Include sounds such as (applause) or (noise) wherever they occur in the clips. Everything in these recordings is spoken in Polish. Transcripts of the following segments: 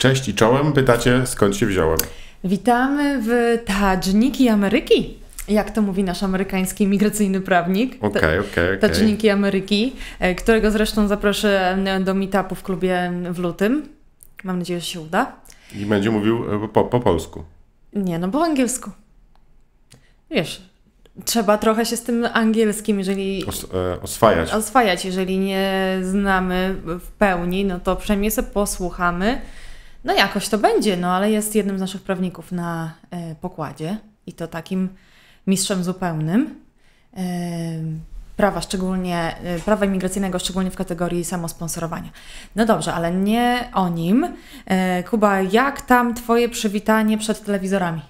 Cześć i czołem, pytacie skąd się wziąłem. Witamy w Tadżniki Ameryki. Jak to mówi nasz amerykański migracyjny prawnik, okay, okay, okay. Tadżniki Ameryki, e, którego zresztą zaproszę e, do meetupu w klubie w lutym. Mam nadzieję, że się uda. I będzie mówił e, po, po polsku. Nie, no po angielsku. Wiesz, trzeba trochę się z tym angielskim, jeżeli. Os, e, oswajać. Oswajać, jeżeli nie znamy w pełni, no to przynajmniej sobie posłuchamy no jakoś to będzie, no ale jest jednym z naszych prawników na e, pokładzie i to takim mistrzem zupełnym e, prawa, szczególnie e, prawa imigracyjnego, szczególnie w kategorii samosponsorowania. No dobrze, ale nie o nim. Kuba, jak tam twoje przywitanie przed telewizorami?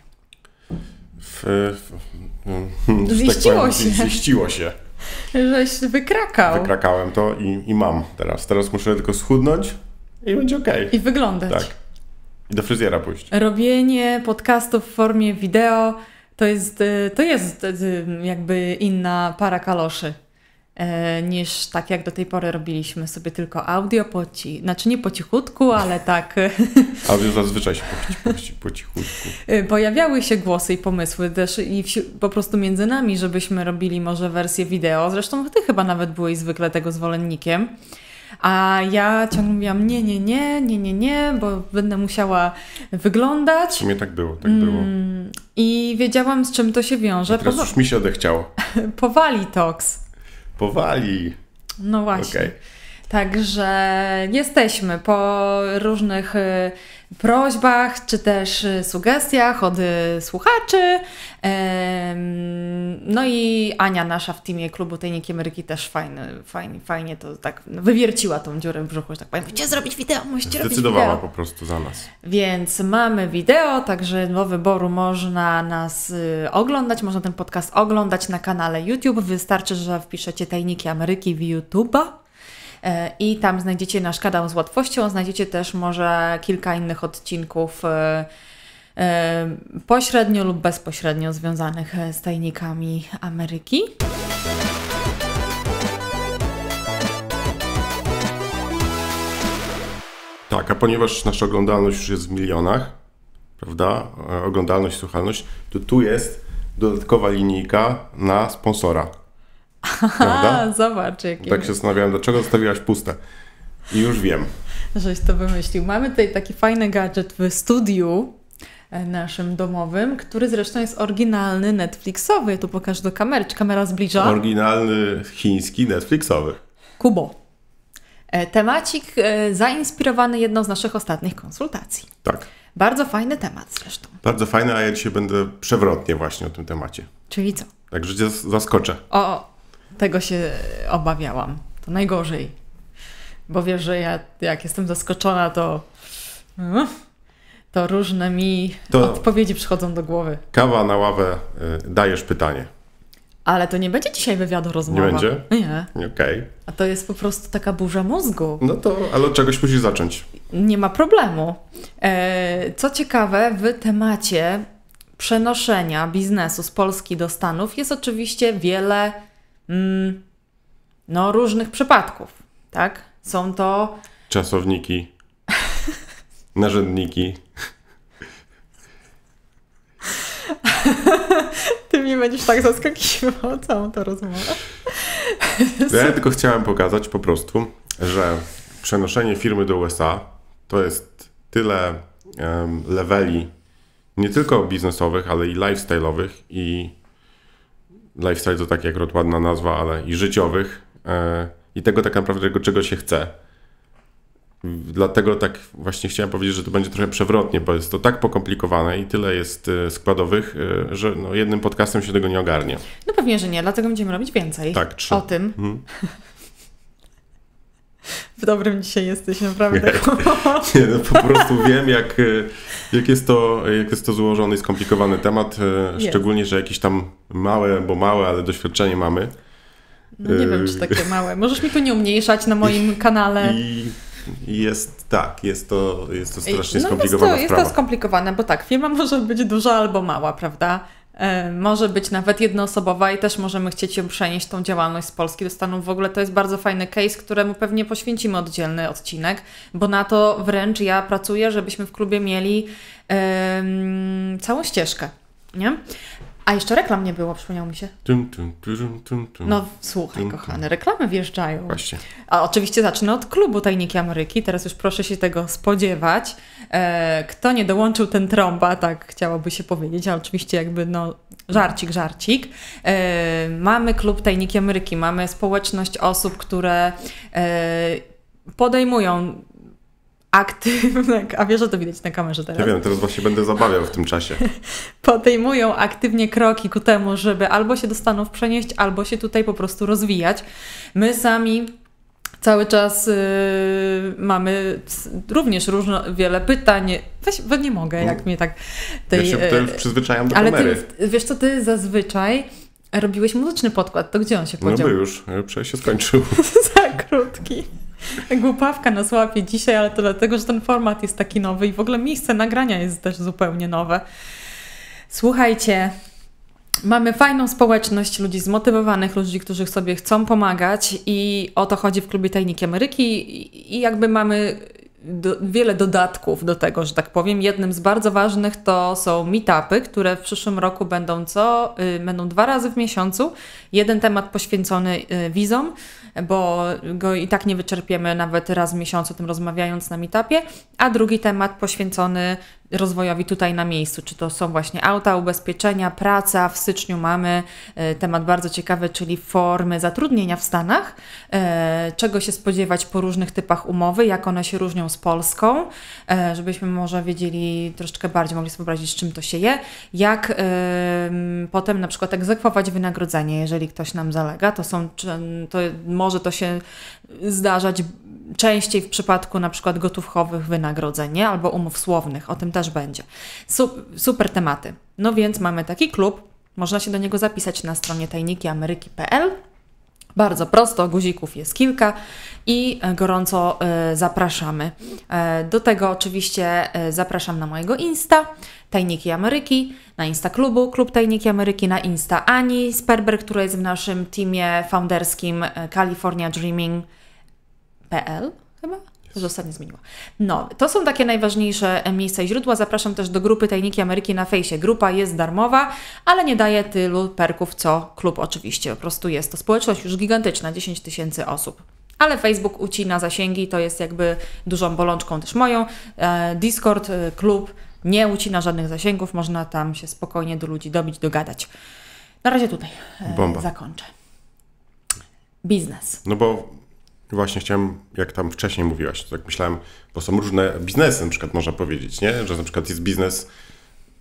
W, w, w no, (laughs) ziściło tak powiem, się. Ziściło się. Żeś wykrakał. Wykrakałem to i, i mam teraz. Teraz muszę tylko schudnąć i będzie ok. I wyglądać. Tak. I do fryzjera pójść. Robienie podcastów w formie wideo to jest, y, to jest y, y, jakby inna para kaloszy niż tak jak do tej pory robiliśmy sobie tylko audio po ci, znaczy nie po cichutku, ale tak. (laughs) audio zazwyczaj się po, ci, po, cichutku. Pojawiały się głosy i pomysły też i po prostu między nami, żebyśmy robili może wersję wideo. Zresztą ty chyba nawet byłeś zwykle tego zwolennikiem. A ja ciągle mówiłam nie, nie, nie, nie, nie, nie, bo będę musiała wyglądać. W sumie tak było, tak było. Mm, I wiedziałam, z czym to się wiąże. I teraz już mi się odechciało. (laughs) Powali toks. Powali. No właśnie. Okay. Także jesteśmy po różnych y, prośbach, czy też y, sugestiach od y, słuchaczy. No i Ania nasza w teamie klubu Tajniki Ameryki też fajnie, fajnie, fajnie to tak wywierciła tą dziurę w brzuchu, że tak powiem, Chcecie zrobić wideo, musicie robić Zdecydowała po prostu za nas. Więc mamy wideo, także do wyboru można nas y, oglądać, można ten podcast oglądać na kanale YouTube. Wystarczy, że wpiszecie Tajniki Ameryki w YouTube'a E, i tam znajdziecie nasz kanał z łatwością, znajdziecie też może kilka innych odcinków e, e, pośrednio lub bezpośrednio związanych z tajnikami Ameryki. Tak, a ponieważ nasza oglądalność już jest w milionach, prawda? Oglądalność, słuchalność, to tu jest dodatkowa linijka na sponsora. Aha, zobacz. Jakie... Tak się zastanawiałem, dlaczego zostawiłaś puste. I już wiem. Żeś to wymyślił. Mamy tutaj taki fajny gadżet w studiu e, naszym domowym, który zresztą jest oryginalny Netflixowy. Tu pokażę do kamery. Czy kamera zbliża? Oryginalny chiński Netflixowy. Kubo. E, temacik e, zainspirowany jedną z naszych ostatnich konsultacji. Tak. Bardzo fajny temat zresztą. Bardzo fajny, a ja dzisiaj będę przewrotnie właśnie o tym temacie. Czyli co? Także cię zaskoczę. O, tego się obawiałam. To najgorzej. Bo wiesz, że ja jak jestem zaskoczona, to to różne mi to odpowiedzi przychodzą do głowy. Kawa na ławę, y, dajesz pytanie. Ale to nie będzie dzisiaj wywiadu rozmowy. Nie będzie? Nie. Okej. Okay. A to jest po prostu taka burza mózgu. No to, ale od czegoś musisz zacząć. Nie ma problemu. E, co ciekawe, w temacie przenoszenia biznesu z Polski do Stanów jest oczywiście wiele mm, no, różnych przypadków, tak? Są to... Czasowniki, narzędniki. Ty mi będziesz tak zaskakiwał całą tę rozmowę. No, ja tylko chciałem pokazać po prostu, że przenoszenie firmy do USA to jest tyle um, leveli nie tylko biznesowych, ale i lifestyle'owych i lifestyle to tak jak ładna nazwa, ale i życiowych e, i tego tak naprawdę, tego, czego się chce. Dlatego tak właśnie chciałem powiedzieć, że to będzie trochę przewrotnie, bo jest to tak pokomplikowane i tyle jest e, składowych, e, że no jednym podcastem się tego nie ogarnie. No pewnie, że nie, dlatego będziemy robić więcej. Tak, trzy. O tym. Hmm. W dobrym dzisiaj jesteś, naprawdę. Nie, (laughs) nie no po prostu wiem, jak jak jest, to, jak jest to złożony i skomplikowany temat, e, jest. szczególnie, że jakieś tam małe, bo małe, ale doświadczenie mamy. No nie wiem, czy e, takie małe. Możesz mi to nie umniejszać na (laughs) moim kanale. I jest tak, jest to, jest to strasznie no skomplikowana jest to, Jest to skomplikowane, bo tak, firma (laughs) może być duża albo mała, prawda? E, może być nawet jednoosobowa i też możemy chcieć ją przenieść, tą działalność z Polski do Stanów. W ogóle to jest bardzo fajny case, któremu pewnie poświęcimy oddzielny odcinek, bo na to wręcz ja pracuję, żebyśmy w klubie mieli całą ścieżkę. Nie? A jeszcze reklam nie było, przypomniał mi się. Tum, tum, tum, no słuchaj, kochany, reklamy wjeżdżają. Właśnie. A oczywiście zacznę od klubu Tajniki Ameryki. Teraz już proszę się tego spodziewać. E, kto nie dołączył ten trąba, tak chciałoby się powiedzieć, a oczywiście jakby no żarcik, żarcik. E, mamy klub Tajniki Ameryki, mamy społeczność osób, które e, podejmują aktywne, (laughs) a wiesz, że to widać na kamerze teraz. Ja wiem, teraz właśnie będę zabawiał w tym czasie. (laughs) Podejmują aktywnie kroki ku temu, żeby albo się do Stanów przenieść, albo się tutaj po prostu rozwijać. My sami cały czas y, mamy również różne wiele pytań. Weź, bo nie mogę, no. jak no. mnie tak... Tej, ja się e, tutaj przyzwyczajam do ale kamery. Ty, wiesz co, ty zazwyczaj robiłeś muzyczny podkład, to gdzie on się no podział? No by już, e, przecież się skończył. (laughs) Za krótki. Głupawka nas łapie dzisiaj, ale to dlatego, że ten format jest taki nowy i w ogóle miejsce nagrania jest też zupełnie nowe. Słuchajcie, Mamy fajną społeczność ludzi zmotywowanych, ludzi, którzy sobie chcą pomagać i o to chodzi w klubie Tajniki Ameryki i jakby mamy do, wiele dodatków do tego, że tak powiem. Jednym z bardzo ważnych to są meetupy, które w przyszłym roku będą co? Y, będą dwa razy w miesiącu. Jeden temat poświęcony y, wizom, bo go i tak nie wyczerpiemy nawet raz w miesiącu tym rozmawiając na meetupie, a drugi temat poświęcony rozwojowi tutaj na miejscu, czy to są właśnie auta, ubezpieczenia, praca. W styczniu mamy e, temat bardzo ciekawy, czyli formy zatrudnienia w Stanach, e, czego się spodziewać po różnych typach umowy, jak one się różnią z Polską, e, żebyśmy może wiedzieli troszeczkę bardziej, mogli sobie wyobrazić, czym to się je, jak potem na przykład egzekwować wynagrodzenie, jeżeli ktoś nam zalega. To, są, to może to się zdarzać częściej w przypadku na przykład gotówkowych wynagrodzeń nie? albo umów słownych, o tym też będzie. super tematy. No więc mamy taki klub, można się do niego zapisać na stronie tajnikiameryki.pl. Bardzo prosto, guzików jest kilka i e, gorąco e, zapraszamy. E, do tego oczywiście zapraszam na mojego Insta, Tajniki Ameryki, na Insta klubu, Klub Tajniki Ameryki, na Insta Ani Sperber, która jest w naszym teamie founderskim California Dreaming PL chyba? Już ostatnio zmieniła. No, to są takie najważniejsze e, miejsca i źródła. Zapraszam też do grupy Tajniki Ameryki na fejsie. Grupa jest darmowa, ale nie daje tylu perków co klub oczywiście. Po prostu jest to społeczność już gigantyczna, 10 tysięcy osób. Ale Facebook ucina zasięgi, to jest jakby dużą bolączką też moją. E, Discord, e, klub nie ucina żadnych zasięgów, można tam się spokojnie do ludzi dobić, dogadać. Na razie tutaj Bomba. zakończę. Biznes. No bo Właśnie chciałem, jak tam wcześniej mówiłaś, tak myślałem, bo są różne biznesy, na przykład można powiedzieć, nie? że na przykład jest biznes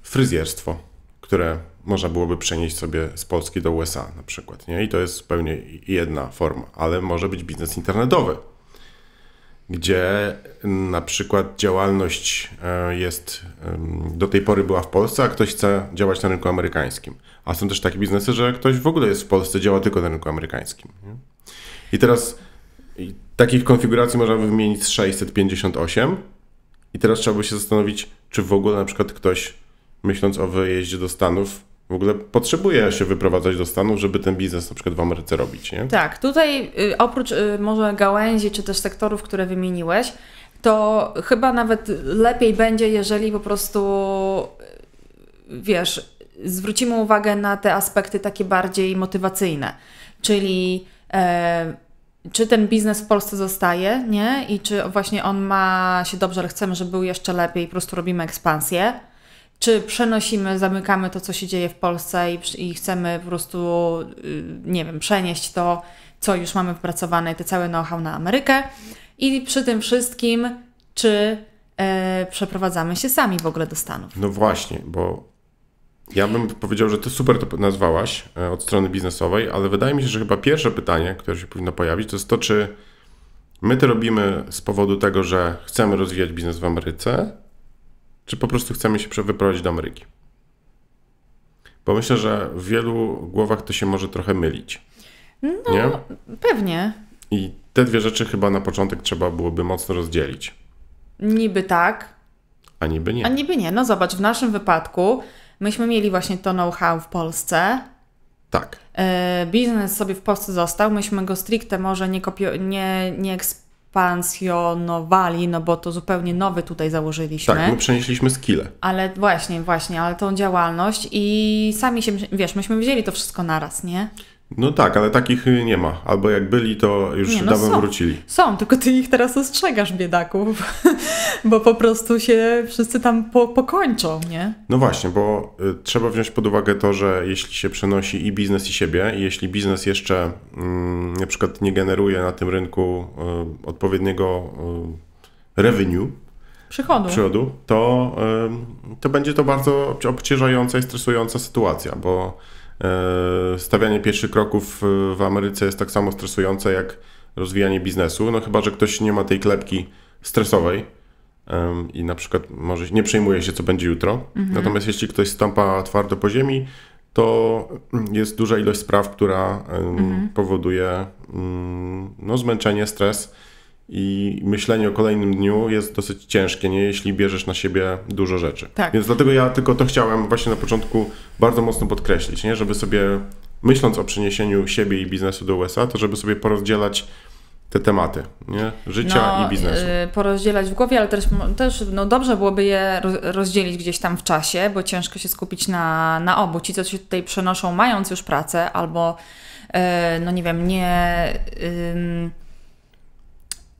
fryzjerstwo, które można byłoby przenieść sobie z Polski do USA na przykład. Nie? I to jest zupełnie jedna forma, ale może być biznes internetowy, gdzie na przykład działalność e, jest, do tej pory była w Polsce, a ktoś chce działać na rynku amerykańskim. A są też takie biznesy, że ktoś w ogóle jest w Polsce, działa tylko na rynku amerykańskim. Nie? I teraz takich konfiguracji można by wymienić 658. I teraz trzeba by się zastanowić, czy w ogóle na przykład ktoś, myśląc o wyjeździe do Stanów, w ogóle potrzebuje się wyprowadzać do Stanów, żeby ten biznes na przykład w Ameryce robić, nie? Tak, tutaj y, oprócz y, może gałęzi czy też sektorów, które wymieniłeś, to chyba nawet lepiej będzie, jeżeli po prostu y, wiesz, zwrócimy uwagę na te aspekty takie bardziej motywacyjne, czyli e, czy ten biznes w Polsce zostaje, nie? I czy właśnie on ma się dobrze, ale chcemy, żeby był jeszcze lepiej, po prostu robimy ekspansję. Czy przenosimy, zamykamy to, co się dzieje w Polsce i, i chcemy po prostu, y, nie wiem, przenieść to, co już mamy wypracowane, te całe know-how na Amerykę. I przy tym wszystkim, czy e, przeprowadzamy się sami w ogóle do Stanów. No właśnie, bo ja bym powiedział, że ty super to nazwałaś e, od strony biznesowej, ale wydaje mi się, że chyba pierwsze pytanie, które się powinno pojawić, to jest to, czy my to robimy z powodu tego, że chcemy rozwijać biznes w Ameryce, czy po prostu chcemy się wyprowadzić do Ameryki. Bo myślę, że w wielu głowach to się może trochę mylić. No, nie? pewnie. I te dwie rzeczy chyba na początek trzeba byłoby mocno rozdzielić. Niby tak. A niby nie. A niby nie. No zobacz, w naszym wypadku Myśmy mieli właśnie to know-how w Polsce. Tak. E, biznes sobie w Polsce został. Myśmy go stricte może nie, kopio- nie, nie ekspansjonowali, no bo to zupełnie nowy tutaj założyliśmy. Tak, my przenieśliśmy skille. Ale właśnie, właśnie, ale tą działalność i sami się, wiesz, myśmy wzięli to wszystko naraz, nie? No tak, ale takich y, nie ma. Albo jak byli, to już nie, no dawno są. wrócili. Są, tylko ty ich teraz ostrzegasz, biedaków, (laughs) bo po prostu się wszyscy tam po, pokończą, nie? No właśnie, bo y, trzeba wziąć pod uwagę to, że jeśli się przenosi i biznes, i siebie, i jeśli biznes jeszcze y, na przykład nie generuje na tym rynku y, odpowiedniego y, revenue, przychodu, przychodu to, y, to będzie to bardzo obciążająca i stresująca sytuacja, bo E, stawianie pierwszych kroków e, w Ameryce jest tak samo stresujące jak rozwijanie biznesu, no chyba, że ktoś nie ma tej klepki stresowej i na przykład może nie przejmuje się, co będzie jutro. Mhm. Natomiast jeśli ktoś stampa twardo po ziemi, to mm, jest duża ilość spraw, która mhm. powoduje mm, no, zmęczenie, stres i myślenie o kolejnym dniu jest dosyć ciężkie, nie jeśli bierzesz na siebie dużo rzeczy. Tak. Więc dlatego ja tylko to chciałem właśnie na początku bardzo mocno podkreślić, nie? żeby sobie, myśląc o przeniesieniu siebie i biznesu do USA, to żeby sobie porozdzielać te tematy, nie? Życia no, i biznesu. Y, porozdzielać w głowie, ale też, też no dobrze byłoby je rozdzielić gdzieś tam w czasie, bo ciężko się skupić na, na obu. Ci, co się tutaj przenoszą, mając już pracę albo, y, no nie wiem, nie... Yy,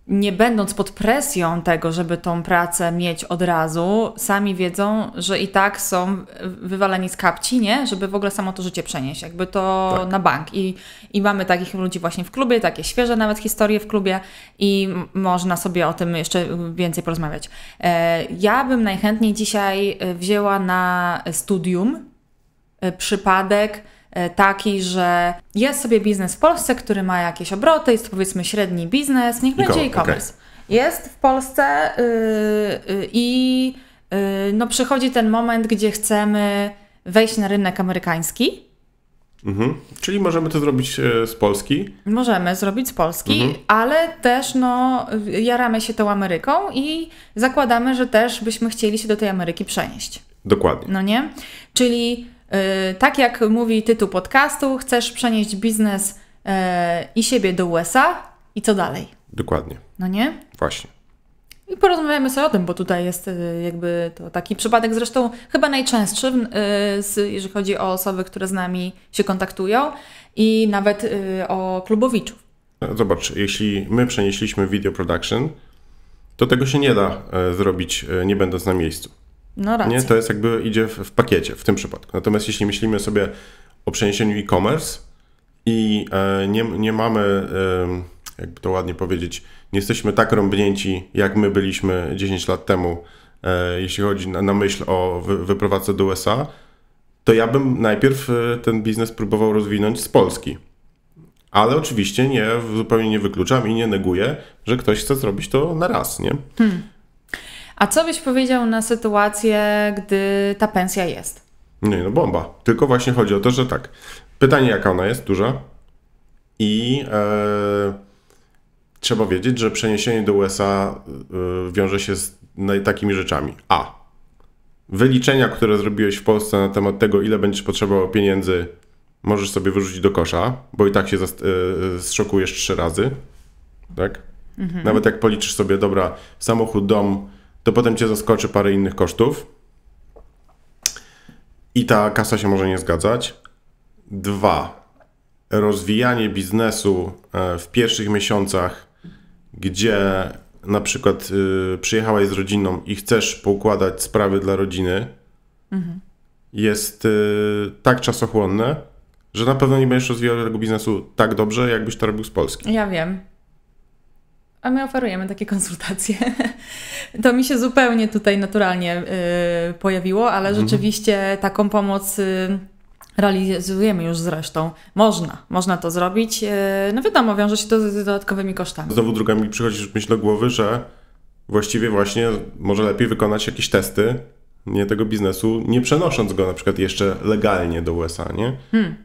nie będąc pod presją tego, żeby tą pracę mieć od razu, sami wiedzą, że i tak są wywaleni z kapci, nie? Żeby w ogóle samo to życie przenieść, jakby to tak. na bank. I, I mamy takich ludzi właśnie w klubie, takie świeże nawet historie w klubie i można sobie o tym jeszcze więcej porozmawiać. E, ja bym najchętniej dzisiaj e, wzięła na studium e, przypadek, E, taki, że jest sobie biznes w Polsce, który ma jakieś obroty, jest to powiedzmy średni biznes, niech będzie e-commerce. Okay. Jest w Polsce y, y, i yy, yy, no przychodzi ten moment, gdzie chcemy wejść na rynek amerykański. Mhm. Czyli możemy to zrobić e, z Polski? Możemy zrobić z Polski, mhm. ale też no, jaramy się tą Ameryką i zakładamy, że też byśmy chcieli się do tej Ameryki przenieść. Dokładnie. No nie? Czyli Y, tak jak mówi tytuł podcastu, chcesz przenieść biznes y, i siebie do USA i co dalej? Dokładnie. No nie? Właśnie. I porozmawiamy sobie o tym, bo tutaj jest y, jakby to taki przypadek, zresztą chyba najczęstszy, jeżeli chodzi o osoby, które z nami się kontaktują i nawet o klubowiczów. No, zobacz, jeśli my przenieśliśmy video production, to tego się nie da e, zrobić e, nie będąc na miejscu. No racja. Nie? To jest jakby idzie w, w pakiecie w tym przypadku. Natomiast jeśli myślimy sobie o przeniesieniu e-commerce i e, nie, nie mamy, e, jakby to ładnie powiedzieć, nie jesteśmy tak rąbnięci, jak my byliśmy 10 lat temu, e, jeśli chodzi na, na myśl o wy, wyprowadzce do USA, to ja bym najpierw e, ten biznes próbował rozwinąć z Polski. Ale oczywiście nie, zupełnie nie wykluczam i nie neguję, że ktoś chce zrobić to na raz, nie? Hmm. A co byś powiedział na sytuację, gdy ta pensja jest? Nie, no bomba. Tylko właśnie chodzi o to, że tak. Pytanie, jaka ona jest, duża. I e, trzeba wiedzieć, że przeniesienie do USA e, wiąże się z takimi rzeczami. A. Wyliczenia, które zrobiłeś w Polsce na temat tego, ile będziesz potrzebował pieniędzy, możesz sobie wyrzucić do kosza, bo i tak się e, e, zszokujesz trzy razy. Tak? Mhm. Nawet jak policzysz sobie, dobra, samochód, dom, to potem cię zaskoczy parę innych kosztów i ta kasa się może nie zgadzać. Dwa, rozwijanie biznesu e, w pierwszych miesiącach, gdzie na przykład y, przyjechałaś z rodziną i chcesz poukładać sprawy dla rodziny, mhm. jest y, tak czasochłonne, że na pewno nie będziesz rozwijał tego biznesu tak dobrze, jakbyś to robił z Polski. Ja wiem a my oferujemy takie konsultacje. (laughs) To mi się zupełnie tutaj naturalnie y, pojawiło, ale mhm. rzeczywiście taką pomoc y, realizujemy już zresztą. Można, można to zrobić. Y, no wiadomo, wiąże się to z dodatkowymi kosztami. Znowu druga mi przychodzi myśl do głowy, że właściwie właśnie może lepiej wykonać jakieś testy nie tego biznesu, nie przenosząc go na przykład jeszcze legalnie do USA, nie? Hmm.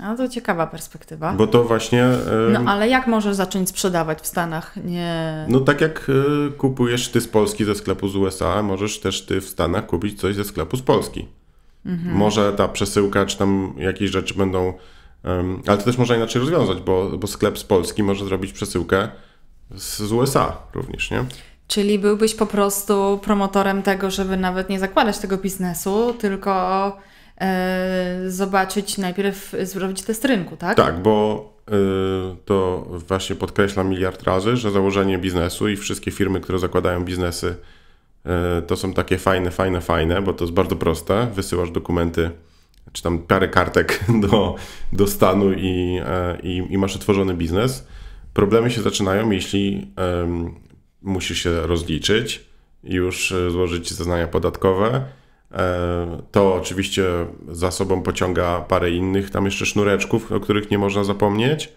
A to ciekawa perspektywa. Bo to właśnie. Yy... No ale jak możesz zacząć sprzedawać w Stanach? Nie... No tak jak yy, kupujesz ty z Polski ze sklepu z USA, możesz też ty w Stanach kupić coś ze sklepu z Polski. Mhm. Może ta przesyłka, czy tam jakieś rzeczy będą. Yy, ale to też można inaczej rozwiązać, bo, bo sklep z Polski może zrobić przesyłkę z, z USA również, nie? Czyli byłbyś po prostu promotorem tego, żeby nawet nie zakładać tego biznesu, tylko E, zobaczyć, najpierw zrobić test rynku, tak? Tak, bo e, to właśnie podkreślam miliard razy, że założenie biznesu i wszystkie firmy, które zakładają biznesy, e, to są takie fajne, fajne, fajne, bo to jest bardzo proste. Wysyłasz dokumenty, czy tam parę kartek (laughs) do, do stanu i, i masz otworzony biznes. Problemy się zaczynają, jeśli musisz się rozliczyć, już złożyć zeznania podatkowe E, to oczywiście za sobą pociąga parę innych tam jeszcze sznureczków, o których nie można zapomnieć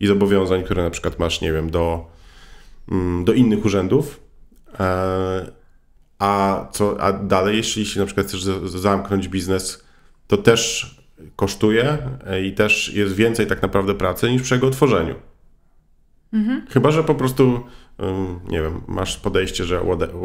i zobowiązań, które na przykład masz, nie wiem, do, mm, do innych urzędów. E, a, co, a dalej, jeśli na przykład chcesz zamknąć biznes, to też kosztuje e, i też jest więcej tak naprawdę pracy niż przy jego otworzeniu. Mhm. Chyba, że po prostu nie wiem, masz podejście, że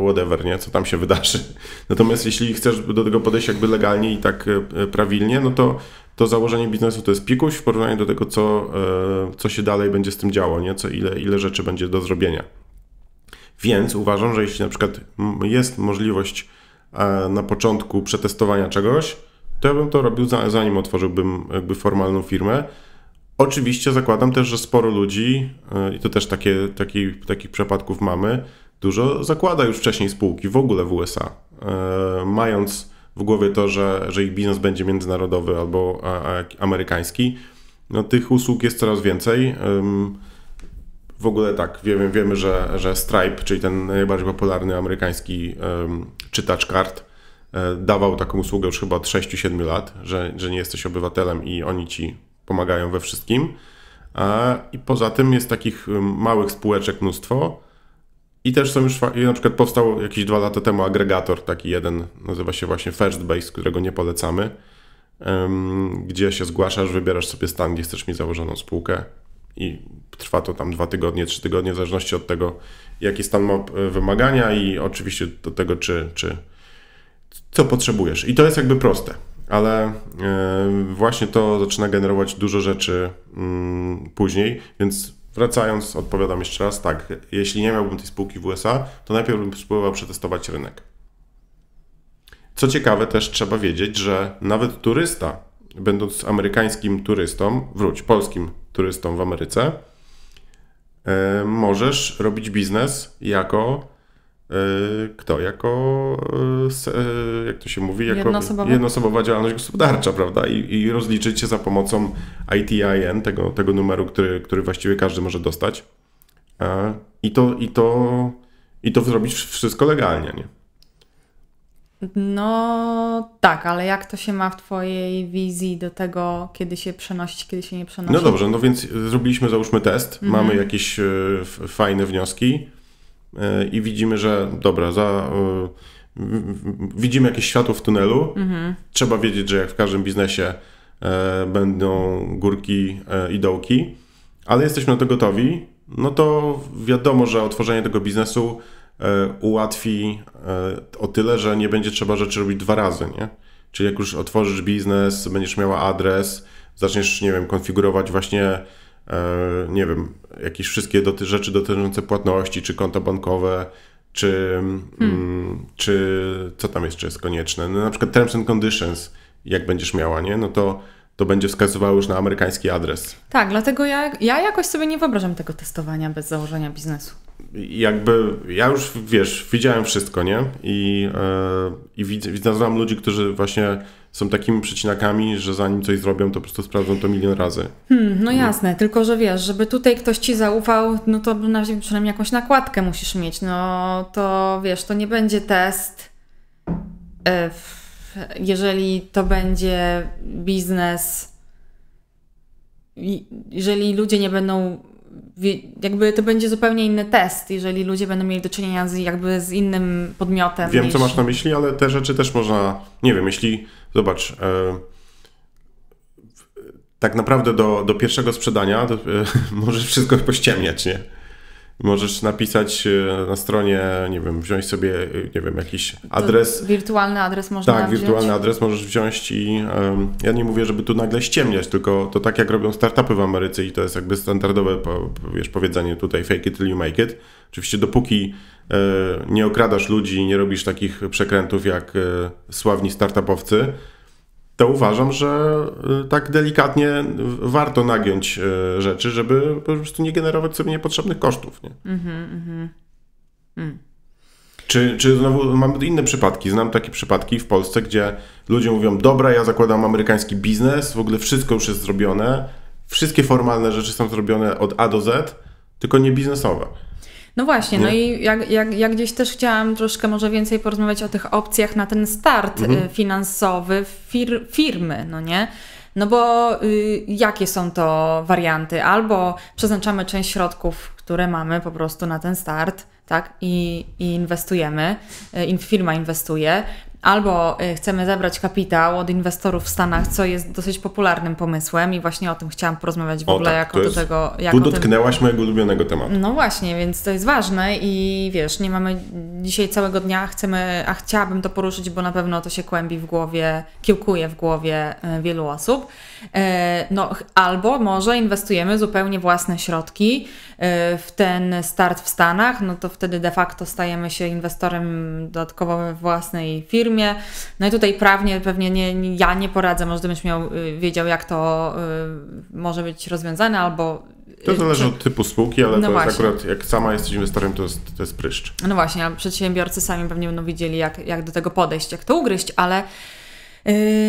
whatever, nie, co tam się wydarzy. (laughs) Natomiast jeśli chcesz do tego podejść jakby legalnie i tak e, e, prawilnie, no to to założenie biznesu to jest pikuś w porównaniu do tego, co, e, co się dalej będzie z tym działo, nie? Co, ile, ile rzeczy będzie do zrobienia. Więc uważam, że jeśli na przykład jest możliwość na początku przetestowania czegoś, to ja bym to robił zanim otworzyłbym jakby formalną firmę, Oczywiście zakładam też, że sporo ludzi, e, i to też takie, taki, takich przypadków mamy, dużo zakłada już wcześniej spółki w ogóle w USA, e, mając w głowie to, że, że ich biznes będzie międzynarodowy albo amerykański. No, tych usług jest coraz więcej. W ogóle tak, wiemy, wiemy że, że Stripe, czyli ten najbardziej popularny amerykański czytacz kart, e, dawał taką usługę już chyba od 6-7 lat, że, że nie jesteś obywatelem i oni ci pomagają we wszystkim. E, I poza tym jest takich małych spółeczek mnóstwo. I też są już, na przykład powstał jakieś dwa lata temu agregator, taki jeden, nazywa się właśnie base, którego nie polecamy, gdzie się zgłaszasz, wybierasz sobie stan, gdzie chcesz mieć założoną spółkę i trwa to tam dwa tygodnie, trzy tygodnie, w zależności od tego, jaki stan ma y, wymagania i oczywiście do tego, czy, czy co potrzebujesz. I to jest jakby proste ale e, właśnie to zaczyna generować dużo rzeczy mm, później, więc wracając, odpowiadam jeszcze raz, tak, jeśli nie miałbym tej spółki w USA, to najpierw bym spróbował przetestować rynek. Co ciekawe, też trzeba wiedzieć, że nawet turysta, będąc amerykańskim turystą, wróć, polskim turystą w Ameryce, e, możesz robić biznes jako E, kto? Jako, e, e, jak to się mówi, jako jednoosobowa, jednoosobowa działalność gospodarcza, prawda? I, i rozliczyć się za pomocą ITIN, tego, tego numeru, który, który właściwie każdy może dostać. I to, i to, i to zrobić wszystko legalnie, nie? No tak, ale jak to się ma w Twojej wizji do tego, kiedy się przenosić, kiedy się nie przenosić? No dobrze, no więc zrobiliśmy załóżmy test, mhm. mamy jakieś fajne wnioski E, i widzimy, że dobra, za, e, widzimy jakieś światło w tunelu. Mhm. Trzeba wiedzieć, że jak w każdym biznesie e, będą górki i dołki, ale jesteśmy na to gotowi, no to wiadomo, że otworzenie tego biznesu ułatwi o tyle, że nie będzie trzeba rzeczy robić dwa razy, nie? Czyli jak już otworzysz biznes, będziesz miała adres, zaczniesz, nie wiem, konfigurować właśnie E, nie wiem, jakieś wszystkie doty rzeczy dotyczące płatności, czy konto bankowe, czy, hmm. czy co tam jeszcze jest konieczne. No, na przykład terms and conditions, jak będziesz miała, nie? No to to będzie wskazywało już na amerykański adres. Tak, dlatego ja, ja jakoś sobie nie wyobrażam tego testowania bez założenia biznesu. Jakby ja już wiesz, widziałem wszystko, nie? I, yy, i widzę, ludzi, którzy właśnie są takimi przecinakami, że zanim coś zrobią, to po prostu sprawdzą to milion razy. Hmm, no mhm. jasne, no. tylko że wiesz, żeby tutaj ktoś ci zaufał, no to przynajmniej jakąś nakładkę musisz mieć. No to wiesz, to nie będzie test. E, jeżeli to będzie biznes, jeżeli ludzie nie będą jakby to będzie zupełnie inny test, jeżeli ludzie będą mieli do czynienia z, jakby z innym podmiotem. Wiem, niż... co masz na myśli, ale te rzeczy też można, nie wiem, jeśli Zobacz. E, tak naprawdę do, do pierwszego sprzedania do, e, (laughs) może wszystko pościemniać, nie? Możesz napisać e, na stronie, nie wiem, wziąć sobie, e, nie wiem, jakiś adres. To wirtualny adres można Tak, wirtualny adres możesz wziąć i um, ja nie mówię, żeby tu nagle ściemniać, tylko to tak jak robią startupy w Ameryce i to jest jakby standardowe, wiesz, powiedzenie tutaj fake it till you make it. Oczywiście dopóki e, nie okradasz ludzi, nie robisz takich przekrętów jak e, sławni startupowcy, to uważam, że y, tak delikatnie warto nagiąć y, rzeczy, żeby po prostu nie generować sobie niepotrzebnych kosztów. Nie? Mm-hmm, mm Czy, czy znowu mamy inne przypadki? Znam takie przypadki w Polsce, gdzie ludzie mówią: Dobra, ja zakładam amerykański biznes, w ogóle wszystko już jest zrobione, wszystkie formalne rzeczy są zrobione od A do Z, tylko nie biznesowe. No właśnie, no nie? no i jak, jak, jak gdzieś też chciałam troszkę może więcej porozmawiać o tych opcjach na ten start mhm. Y, finansowy fir firmy, no nie? No bo y, jakie są to warianty? Albo przeznaczamy część środków, które mamy po prostu na ten start, tak? I, i inwestujemy, y, firma inwestuje, albo y, chcemy zebrać kapitał od inwestorów w Stanach, co jest dosyć popularnym pomysłem i właśnie o tym chciałam porozmawiać w o, ogóle, tak, jak do tego... Jak tu dotknęłaś tym... mojego ulubionego tematu. No właśnie, więc to jest ważne i wiesz, nie mamy dzisiaj całego dnia, chcemy, a chciałabym to poruszyć, bo na pewno to się kłębi w głowie, kiełkuje w głowie y, wielu osób. Y, no albo może inwestujemy zupełnie własne środki w ten start w Stanach, no to wtedy de facto stajemy się inwestorem dodatkowo we własnej firmy, firmie. No i tutaj prawnie pewnie nie, ja nie poradzę, może gdybyś miał, y, wiedział jak to y, może być rozwiązane albo to y, zależy od typu spółki, ale no to jest akurat, jak sama jesteś inwestorem, to jest, to jest pryszcz. No właśnie, a przedsiębiorcy sami pewnie będą widzieli, jak, jak do tego podejść, jak to ugryźć, ale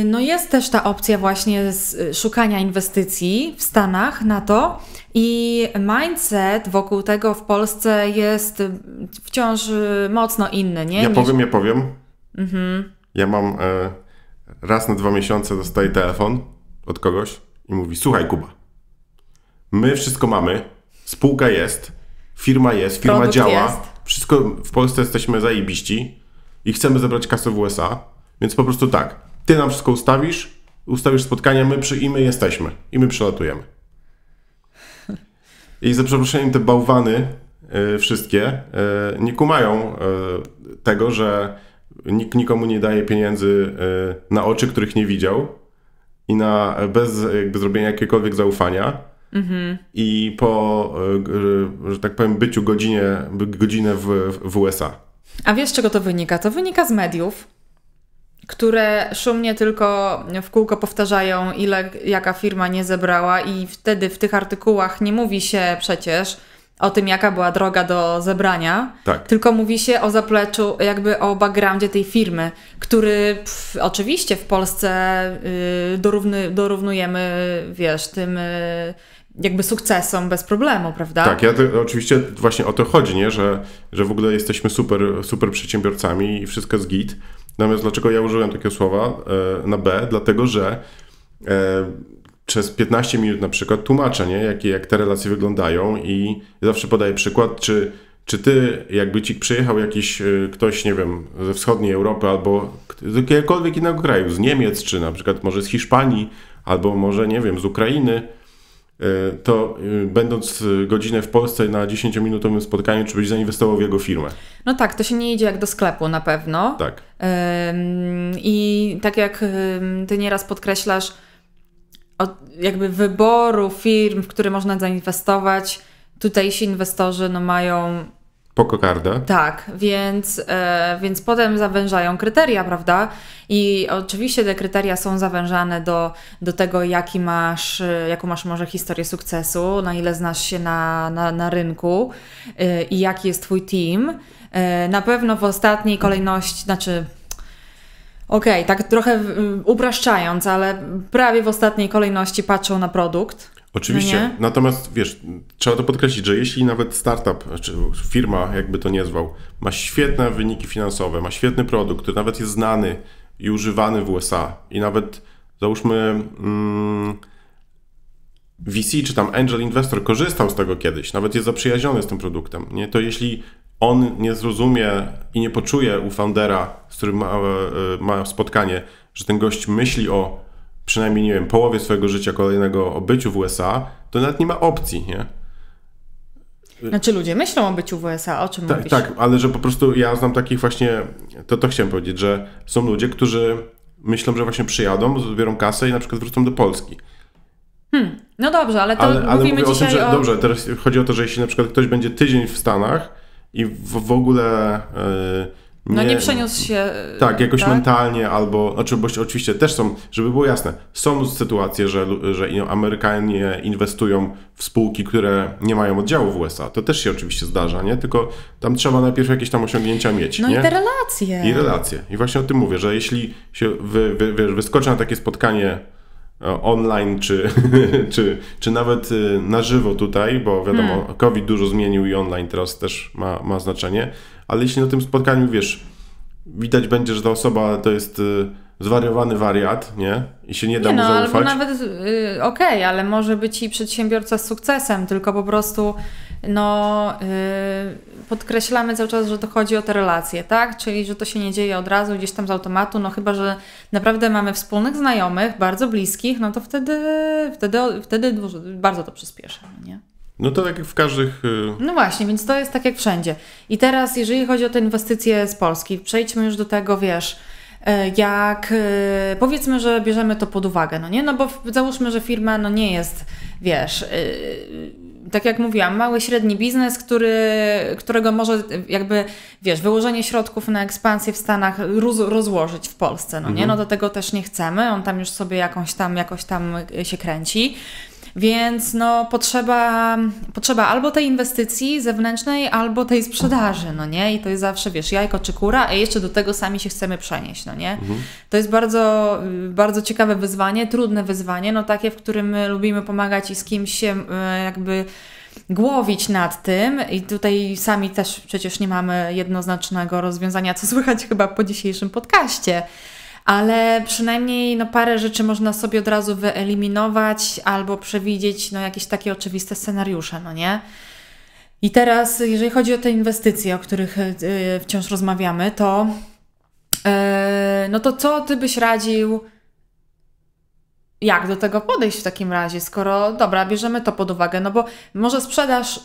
no jest też ta opcja właśnie szukania inwestycji w Stanach na to i mindset wokół tego w Polsce jest wciąż mocno inny, nie? Ja powiem, ja powiem. Mhm. Ja mam e, raz na dwa miesiące dostaję telefon od kogoś i mówi: Słuchaj, Kuba, my wszystko mamy, spółka jest, firma jest, firma Produkt działa, jest. wszystko w Polsce jesteśmy zajebiści i chcemy zebrać kasę w USA, więc po prostu tak, ty nam wszystko ustawisz, ustawisz spotkania, my przy, i my jesteśmy, i my przelatujemy. I za przeproszeniem te bałwany y, wszystkie y, nie kumają y, tego, że Nikt nikomu nie daje pieniędzy e, na oczy, których nie widział i na, bez jakby zrobienia jakiegokolwiek zaufania. Mhm. I po, e, że tak powiem, byciu godzinie, godzinę w, w USA. A wiesz, czego to wynika? To wynika z mediów, które szumnie tylko w kółko powtarzają, ile jaka firma nie zebrała, i wtedy w tych artykułach nie mówi się przecież, o tym, jaka była droga do zebrania, tak. tylko mówi się o zapleczu, jakby o backgroundzie tej firmy, który pff, oczywiście w Polsce y, dorówny, dorównujemy, wiesz, tym y, jakby sukcesom bez problemu, prawda? Tak, ja to, oczywiście właśnie o to chodzi, nie? Że, że w ogóle jesteśmy super, super przedsiębiorcami i wszystko z git. Natomiast dlaczego ja użyłem takiego słowa e, na B? Dlatego, że e, przez 15 minut na przykład tłumaczę, nie? Jak, jak te relacje wyglądają i zawsze podaję przykład, czy, czy ty, jakby ci przyjechał jakiś e, ktoś, nie wiem, ze wschodniej Europy albo z jakiegokolwiek innego kraju, z Niemiec, czy na przykład może z Hiszpanii, albo może, nie wiem, z Ukrainy, e, to e, będąc godzinę w Polsce na 10-minutowym spotkaniu, czy byś zainwestował w jego firmę? No tak, to się nie idzie jak do sklepu na pewno. Tak. I tak jak ty nieraz podkreślasz, jakby wyboru firm, w które można zainwestować, tutejsi inwestorzy no, mają. Po kokardę. Tak, więc, e, więc potem zawężają kryteria, prawda? I oczywiście te kryteria są zawężane do, do tego, jaki masz, e, jaką masz może historię sukcesu, na ile znasz się na, na, na rynku e, i jaki jest Twój team. E, na pewno w ostatniej kolejności, znaczy Okej, okay, tak trochę y, upraszczając, ale prawie w ostatniej kolejności patrzą na produkt. Oczywiście, no natomiast wiesz, trzeba to podkreślić, że jeśli nawet startup, czy znaczy firma, jakby to nie zwał, ma świetne wyniki finansowe, ma świetny produkt, który nawet jest znany i używany w USA i nawet załóżmy mm, VC czy tam angel investor korzystał z tego kiedyś, nawet jest zaprzyjaźniony z tym produktem, nie? to jeśli on nie zrozumie i nie poczuje u foundera, z którym ma, e, ma spotkanie, że ten gość myśli o przynajmniej, nie wiem, połowie swojego życia kolejnego o byciu w USA, to nawet nie ma opcji, nie? Znaczy ludzie myślą o byciu w USA, o czym Ta, mówisz? Tak, ale że po prostu ja znam takich właśnie, to, to chciałem powiedzieć, że są ludzie, którzy myślą, że właśnie przyjadą, zbiorą kasę i na przykład wrócą do Polski. Hmm, no dobrze, ale to ale, ale mówimy mówię dzisiaj o tym, że, o... Dobrze, teraz chodzi o to, że jeśli na przykład ktoś będzie tydzień w Stanach, i w, w ogóle. E, no, nie, no nie przeniósł się. E, tak, jakoś tak? mentalnie albo. Znaczy, bo oczywiście też są, żeby było jasne, są sytuacje, że, że Amerykanie inwestują w spółki, które nie mają oddziału w USA. To też się oczywiście zdarza, nie? Tylko tam trzeba najpierw jakieś tam osiągnięcia mieć. No nie? i te relacje. I relacje. I właśnie o tym mówię, że jeśli się wy, wy, wy wyskoczy na takie spotkanie E, online, czy, (laughs) czy, czy nawet y, na żywo tutaj, bo wiadomo, hmm. COVID dużo zmienił i online teraz też ma, ma znaczenie, ale jeśli na tym spotkaniu, wiesz, widać będzie, że ta osoba to jest y, zwariowany wariat, nie? I się nie da nie mu no, zaufać. Albo nawet, yy, okej, okay, ale może być i przedsiębiorca z sukcesem, tylko po prostu no, yy, podkreślamy cały czas, że to chodzi o te relacje, tak? Czyli, że to się nie dzieje od razu gdzieś tam z automatu, no chyba, że naprawdę mamy wspólnych znajomych, bardzo bliskich, no to wtedy, wtedy, wtedy bardzo to przyspiesza, no nie? No to tak jak w każdych. Y, no właśnie, więc to jest tak jak wszędzie. I teraz, jeżeli chodzi o te inwestycje z Polski, przejdźmy już do tego, wiesz y, jak y, powiedzmy, że bierzemy to pod uwagę, no nie? No bo załóżmy, że firma no nie jest, wiesz, tak jak mówiłam, mały, średni biznes, który, którego może jakby, wiesz, wyłożenie środków na ekspansję w Stanach roz, rozłożyć w Polsce, no nie? Mhm. No do tego też nie chcemy, on tam już sobie jakąś tam, jakoś tam się kręci. Więc no, potrzeba, potrzeba albo tej inwestycji zewnętrznej, albo tej sprzedaży, no nie? I to jest zawsze, wiesz, jajko czy kura, a jeszcze do tego sami się chcemy przenieść, no nie? Mhm. To jest bardzo, bardzo ciekawe wyzwanie, trudne wyzwanie, no takie, w którym my lubimy pomagać i z kimś się e, jakby głowić nad tym i tutaj sami też przecież nie mamy jednoznacznego rozwiązania, co (laughs) słychać chyba po dzisiejszym podcaście ale przynajmniej no, parę rzeczy można sobie od razu wyeliminować albo przewidzieć no, jakieś takie oczywiste scenariusze, no nie? I teraz, jeżeli chodzi o te inwestycje, o których yy, wciąż rozmawiamy, to yy, no to co ty byś radził? Jak do tego podejść w takim razie, skoro dobra, bierzemy to pod uwagę, no bo może sprzedaż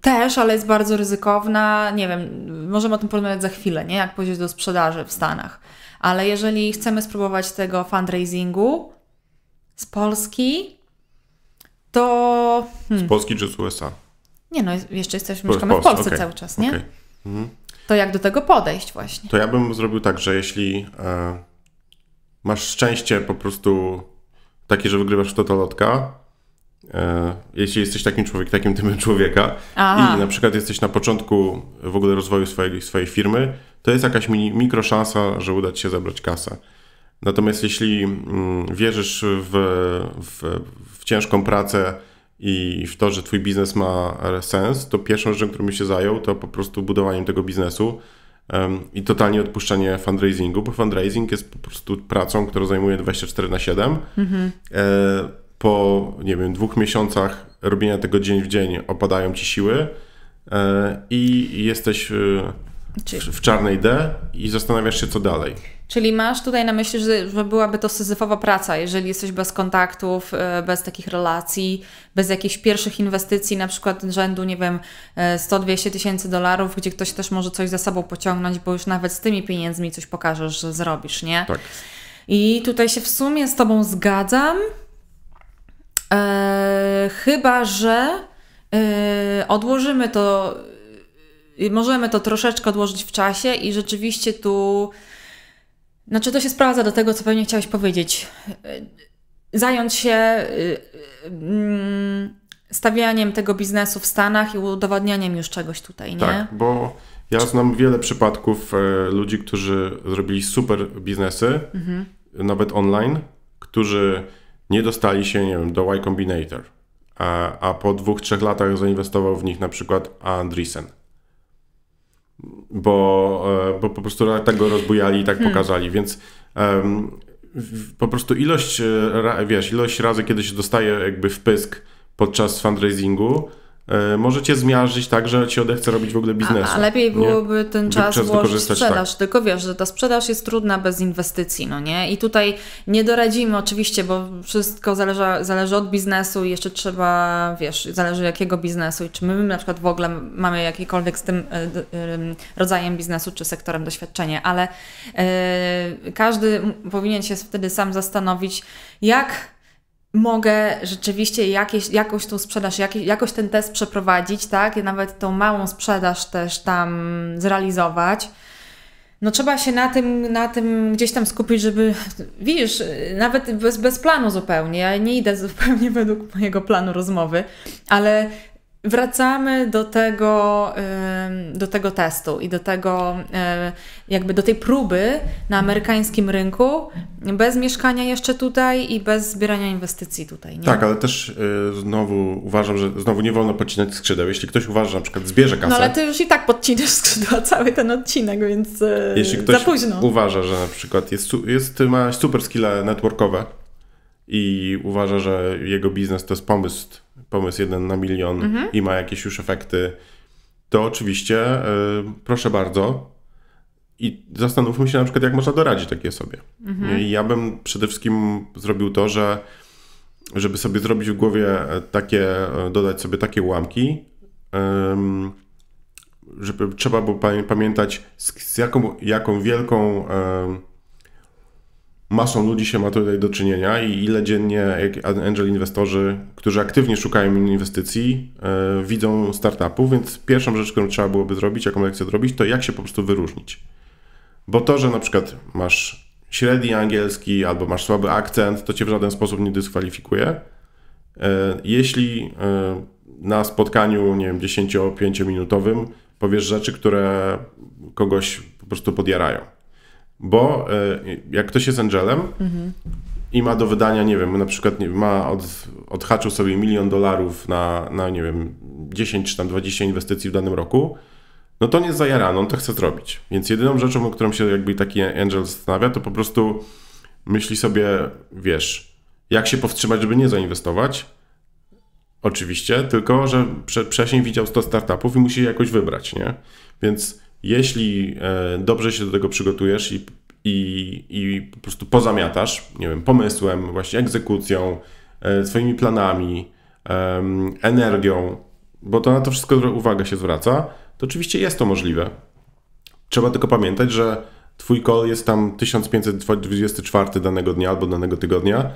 też, ale jest bardzo ryzykowna. Nie wiem, możemy o tym porozmawiać za chwilę, nie? Jak pójść do sprzedaży w Stanach. Ale jeżeli chcemy spróbować tego fundraisingu z Polski, to. Hmm. Z Polski czy z USA? Nie, no jeszcze jesteśmy, mieszkamy Polsce, w Polsce okay. cały czas, nie? Okay. Mhm. To jak do tego podejść, właśnie? To ja bym zrobił tak, że jeśli e, masz szczęście po prostu takie, że wygrywasz w totolotka, E, jeśli jesteś takim człowiekiem, takim typem człowieka Aha. i na przykład jesteś na początku w ogóle rozwoju swojej, swojej firmy, to jest jakaś mini, mikro szansa, że uda ci się zabrać kasę. Natomiast jeśli mm, wierzysz w, w, w, ciężką pracę i w to, że twój biznes ma sens, to pierwszą rzeczą, którą się zajął, to po prostu budowaniem tego biznesu um, i totalnie odpuszczenie fundraisingu, bo fundraising jest po prostu pracą, która zajmuje 24 na 7. Mhm. E, po, nie wiem, dwóch miesiącach robienia tego dzień w dzień opadają ci siły e, i jesteś e, w czarnej D i zastanawiasz się, co dalej. Czyli masz tutaj na myśli, że, że byłaby to syzyfowa praca, jeżeli jesteś bez kontaktów, e, bez takich relacji, bez jakichś pierwszych inwestycji, na przykład rzędu, nie wiem, 100-200 tysięcy dolarów, gdzie ktoś też może coś za sobą pociągnąć, bo już nawet z tymi pieniędzmi coś pokażesz, że zrobisz, nie? Tak. I tutaj się w sumie z Tobą zgadzam, E, chyba, że e, odłożymy to, e, możemy to troszeczkę odłożyć w czasie i rzeczywiście tu, znaczy to się sprawdza do tego, co pewnie chciałeś powiedzieć. E, zająć się e, mm, stawianiem tego biznesu w Stanach i udowadnianiem już czegoś tutaj, nie? Tak, bo ja znam wiele przypadków ludzi, którzy zrobili super biznesy, mhm. nawet online, którzy nie dostali się, nie wiem, do Y Combinator, a, a po dwóch, trzech latach zainwestował w nich na przykład Andreessen. Bo, e, bo po prostu tak go rozbujali i tak hmm. pokazali, więc um, po prostu ilość, e, wiesz, ilość razy, kiedy się dostaje jakby pysk podczas fundraisingu, E, możecie zmiażdżyć tak, że ci odechce robić w ogóle biznes. A, a lepiej byłoby nie? ten czas, czas włożyć sprzedaż, tak. tylko wiesz, że ta sprzedaż jest trudna bez inwestycji, no nie? I tutaj nie doradzimy oczywiście, bo wszystko zależy, zależy od biznesu i jeszcze trzeba, wiesz, zależy jakiego biznesu i czy my na przykład w ogóle mamy jakikolwiek z tym e, rodzajem biznesu czy sektorem doświadczenie, ale e, każdy powinien się wtedy sam zastanowić, jak mogę rzeczywiście jakieś, jakąś tą sprzedaż, jak, jakoś ten test przeprowadzić, tak? I nawet tą małą sprzedaż też tam zrealizować. No trzeba się na tym, na tym gdzieś tam skupić, żeby, widzisz, nawet bez, bez planu zupełnie, ja nie idę zupełnie według mojego planu rozmowy, ale wracamy do tego, do tego testu i do tego, jakby do tej próby na amerykańskim rynku, bez mieszkania jeszcze tutaj i bez zbierania inwestycji tutaj. Nie? Tak, ale też e, znowu uważam, że znowu nie wolno podcinać skrzydeł. Jeśli ktoś uważa, że na przykład zbierze kasę. No ale ty już i tak podcinasz skrzydła cały ten odcinek, więc e, jeśli ktoś za późno. uważa, że na przykład jest, jest, ma super skille networkowe i uważa, że jego biznes to jest pomysł pomysł jeden na milion mhm. i ma jakieś już efekty, to oczywiście e, proszę bardzo. I zastanówmy się na przykład, jak można doradzić takiej sobie. Mhm. Ja bym przede wszystkim zrobił to, że żeby sobie zrobić w głowie e, takie, e, dodać sobie takie ułamki, żeby trzeba było pamiętać, z jaką, jaką wielką masą ludzi się ma tutaj do czynienia i ile dziennie angel inwestorzy, którzy aktywnie szukają inwestycji, yy, widzą startupów, więc pierwszą rzecz, którą trzeba byłoby zrobić, jaką lekcję zrobić, to jak się po prostu wyróżnić. Bo to, że na przykład masz średni angielski albo masz słaby akcent, to cię w żaden sposób nie dyskwalifikuje. Yy, jeśli yy, na spotkaniu, nie wiem, 10-5-minutowym powiesz rzeczy, które kogoś po prostu podjarają, bo e, jak ktoś jest angelem mhm. i ma do wydania, nie wiem, na przykład ma od, odhaczył sobie milion dolarów na, na, nie wiem, 10 czy tam 20 inwestycji w danym roku, no to nie jest zajarano, on to chce zrobić. Więc jedyną rzeczą, o którą się jakby taki angel zastanawia, to po prostu myśli sobie, wiesz, jak się powstrzymać, żeby nie zainwestować. Oczywiście, tylko że prze, wcześniej widział 100 startupów i musi je jakoś wybrać, nie? Więc jeśli e, dobrze się do tego przygotujesz i, i, i po prostu pozamiatasz, nie wiem, pomysłem, właśnie egzekucją, e, swoimi planami, energią, bo to na to wszystko uwaga się zwraca, to oczywiście jest to możliwe. Trzeba tylko pamiętać, że Twój call jest tam 1524 danego dnia albo danego tygodnia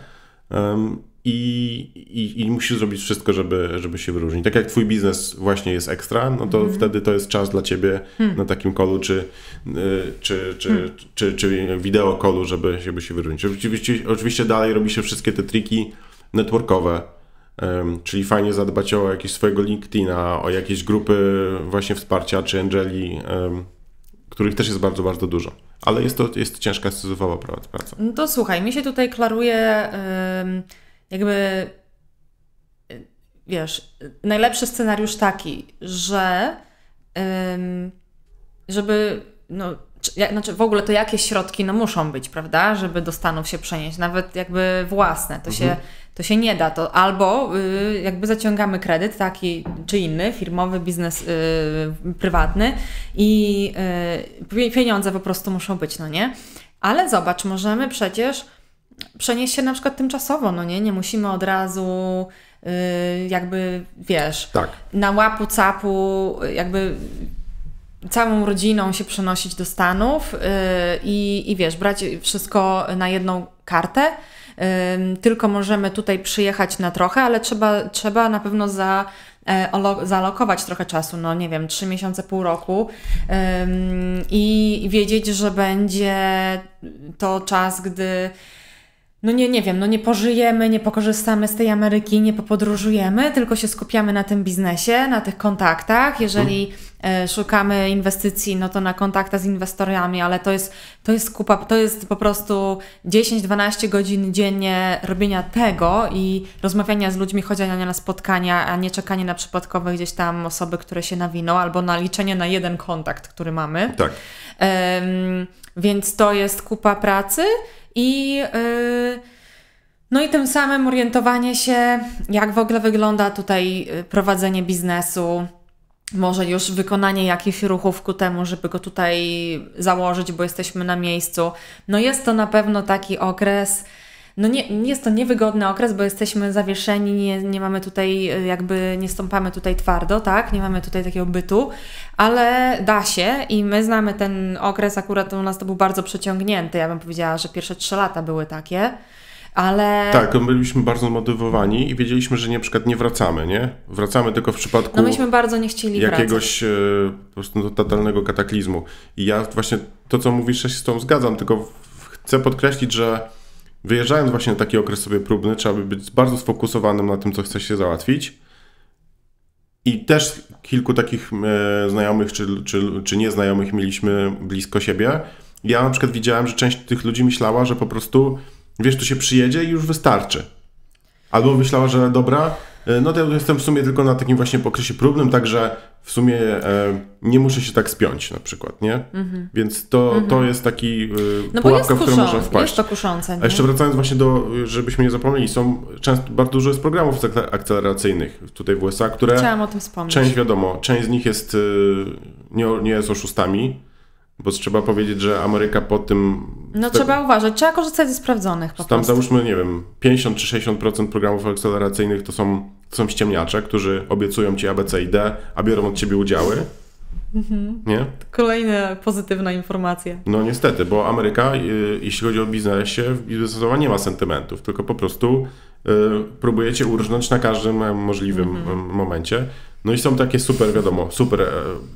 i, i, i, musisz zrobić wszystko, żeby, żeby się wyróżnić. Tak jak twój biznes właśnie jest ekstra, no to mm. wtedy to jest czas dla ciebie hmm. na takim kolu czy, y, czy, czy, czy, hmm. czy, czy wideo kolu, żeby, żeby się wyróżnić. Oczywiście, oczywiście dalej robi się wszystkie te triki networkowe, um, czyli fajnie zadbać o jakieś swojego LinkedIna, o jakieś grupy właśnie wsparcia czy Angeli, um, których też jest bardzo, bardzo dużo. Ale jest to, jest ciężka, syzyfowa praca. No to słuchaj, mi się tutaj klaruje... Yy jakby wiesz, najlepszy scenariusz taki, że żeby no, znaczy w ogóle to jakieś środki no muszą być, prawda, żeby do Stanów się przenieść, nawet jakby własne, to, mhm. się, to się nie da, to albo y, jakby zaciągamy kredyt taki czy inny, firmowy, biznes y, prywatny i y, pieniądze po prostu muszą być, no nie? Ale zobacz, możemy przecież przenieść się na przykład tymczasowo, no nie? Nie musimy od razu y, jakby, wiesz, tak. na łapu capu jakby całą rodziną się przenosić do Stanów y, i, i wiesz, brać wszystko na jedną kartę. Y, tylko możemy tutaj przyjechać na trochę, ale trzeba, trzeba na pewno za, e, zalokować trochę czasu, no nie wiem, trzy miesiące, pół roku i wiedzieć, że będzie to czas, gdy no nie, nie wiem, no nie pożyjemy, nie pokorzystamy z tej Ameryki, nie popodróżujemy, tylko się skupiamy na tym biznesie, na tych kontaktach. Jeżeli e, szukamy inwestycji, no to na kontakta z inwestorami, ale to jest, to jest kupa, to jest po prostu 10-12 godzin dziennie robienia tego i rozmawiania z ludźmi, chodzenia na spotkania, a nie czekanie na przypadkowe gdzieś tam osoby, które się nawiną, albo na liczenie na jeden kontakt, który mamy. Tak. więc to jest kupa pracy i y, no i tym samym orientowanie się, jak w ogóle wygląda tutaj y, prowadzenie biznesu, może już wykonanie jakichś ruchów ku temu, żeby go tutaj założyć, bo jesteśmy na miejscu. No jest to na pewno taki okres, no nie, jest to niewygodny okres, bo jesteśmy zawieszeni, nie, nie mamy tutaj e, jakby, nie stąpamy tutaj twardo, tak? Nie mamy tutaj takiego bytu, ale da się i my znamy ten okres, akurat u nas to był bardzo przeciągnięty, ja bym powiedziała, że pierwsze trzy lata były takie. Ale... Tak, byliśmy bardzo motywowani i wiedzieliśmy, że nie, przykład nie wracamy, nie? Wracamy tylko w przypadku... No myśmy bardzo nie chcieli Jakiegoś e, po prostu no, totalnego kataklizmu. I ja właśnie to, co mówisz, ja się z tą zgadzam, tylko chcę podkreślić, że wyjeżdżając właśnie na taki okres sobie próbny, trzeba by być bardzo sfokusowanym na tym, co chce się załatwić. I też kilku takich e, znajomych czy, czy, czy nieznajomych mieliśmy blisko siebie. Ja na przykład widziałem, że część tych ludzi myślała, że po prostu wiesz, tu się przyjedzie i już wystarczy. Albo myślała, że dobra, E, no to ja jestem w sumie tylko na takim właśnie okresie próbnym, także w sumie e, nie muszę się tak spiąć na przykład, nie? Mm-hmm. Więc to, mm-hmm. to mhm. jest taki e, no pułapka, w którą można wpaść. Jest to kuszące. Nie? A jeszcze wracając właśnie do, żebyśmy nie zapomnieli, są często, bardzo dużo jest programów akceleracyjnych tutaj w USA, które... Chciałam o tym wspomnieć. Część wiadomo, część z nich jest, e, nie, nie jest oszustami, bo trzeba powiedzieć, że Ameryka po tym. No trzeba uważać, trzeba korzystać ze sprawdzonych. Po tam załóżmy, nie wiem, 50 czy 60% programów akceleracyjnych to są, to są ściemniacze, którzy obiecują ci ABC i D, a biorą od ciebie udziały. Mhm. Nie? Kolejna pozytywna informacja. No niestety, bo Ameryka, y, jeśli chodzi o biznesie, biznesowa nie ma sentymentów, tylko po prostu y, próbujecie urżnąć na każdym możliwym mhm. momencie. No i są takie super, wiadomo, super, e,